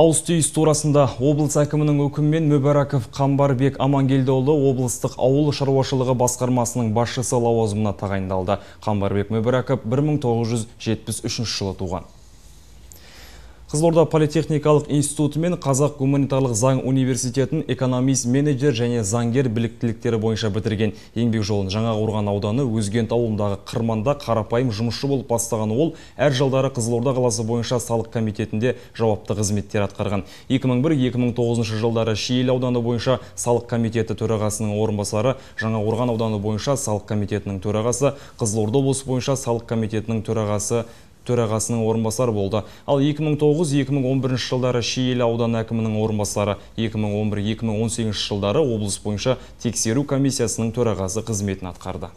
Ауыз түйіс турасында облыс әкімінің өкіммен Мөбәраков Қамбарбек Амангелдіұлы облыстық ауыл шаруашылығы басқармасының басшысы лауазымына тағайындалды. Қамбарбек Мөбәрәкіп 1973 жылы туған. Қызылорда Политехникалық институты мен Қазақ гуманитарлық заң университетін экономист, менеджер және заңгер біліктіліктері бойынша бітірген еңбек жолын жаңа ғорған ауданы өзген ауылындағы Қырманда қарапайым жұмысшы болып бастаған ол әр жылдары Қызылорда қаласы бойынша салық комитетінде жауапты қызметтер атқарған. 2001-2009 жылдары Шиел ауданы бойынша салық комитеті төрағасының орынбасары, жаңа ауданы бойынша салық комитетінің төрағасы, Қызылорда облысы бойынша салық комитетінің төрағасы төрағасының орынбасары болды. Ал 2009-2011 жылдары Шиелі Аудан әкімінің орынбасары, 2011-2018 жылдары облыс бойынша тексеру комиссиясының төрағасы қызметін атқарды.